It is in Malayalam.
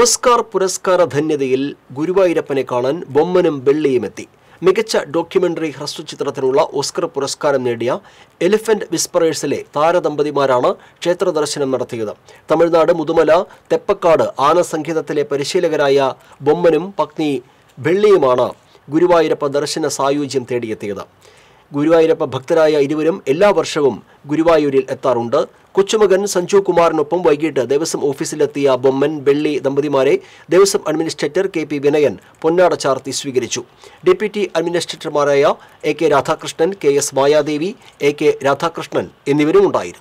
ഓസ്കാർ പുരസ്കാര ധന്യതയിൽ ഗുരുവായൂരപ്പനെ കാണാൻ ബൊമ്മനും വെള്ളിയും എത്തി മികച്ച ഡോക്യുമെന്ററി ഹ്രസ്വചിത്രത്തിനുള്ള ഓസ്കർ പുരസ്കാരം നേടിയ എലിഫന്റ് വിസ്പറേഴ്സിലെ താരദമ്പതിമാരാണ് ക്ഷേത്ര ദർശനം നടത്തിയത് തമിഴ്നാട് മുതുമല തെപ്പക്കാട് ആനസംഗീതത്തിലെ പരിശീലകരായ ബൊമ്മനും പത്നി വെള്ളിയുമാണ് ഗുരുവായൂരപ്പ ദർശന സായുജ്യം തേടിയെത്തിയത് ഗുരുവായൂരപ്പ ഭക്തരായ ഇരുവരും എല്ലാ വർഷവും ഗുരുവായൂരിൽ എത്താറുണ്ട് കൊച്ചുമകൻ സഞ്ജു കുമാറിനൊപ്പം വൈകിട്ട് ദേവസ്വം ഓഫീസിലെത്തിയ ബൊമ്മൻ വെള്ളി ദമ്പതിമാരെ Devaswom administrator K P Vinayan പൊന്നാട ചാർത്തി സ്വീകരിച്ചു ഡെപ്യൂട്ടി അഡ്മിനിസ്ട്രേറ്റർമാരായ A K Radhakrishnan K S Mayadevi A K Radhakrishnan എന്നിവരും ഉണ്ടായിരുന്നു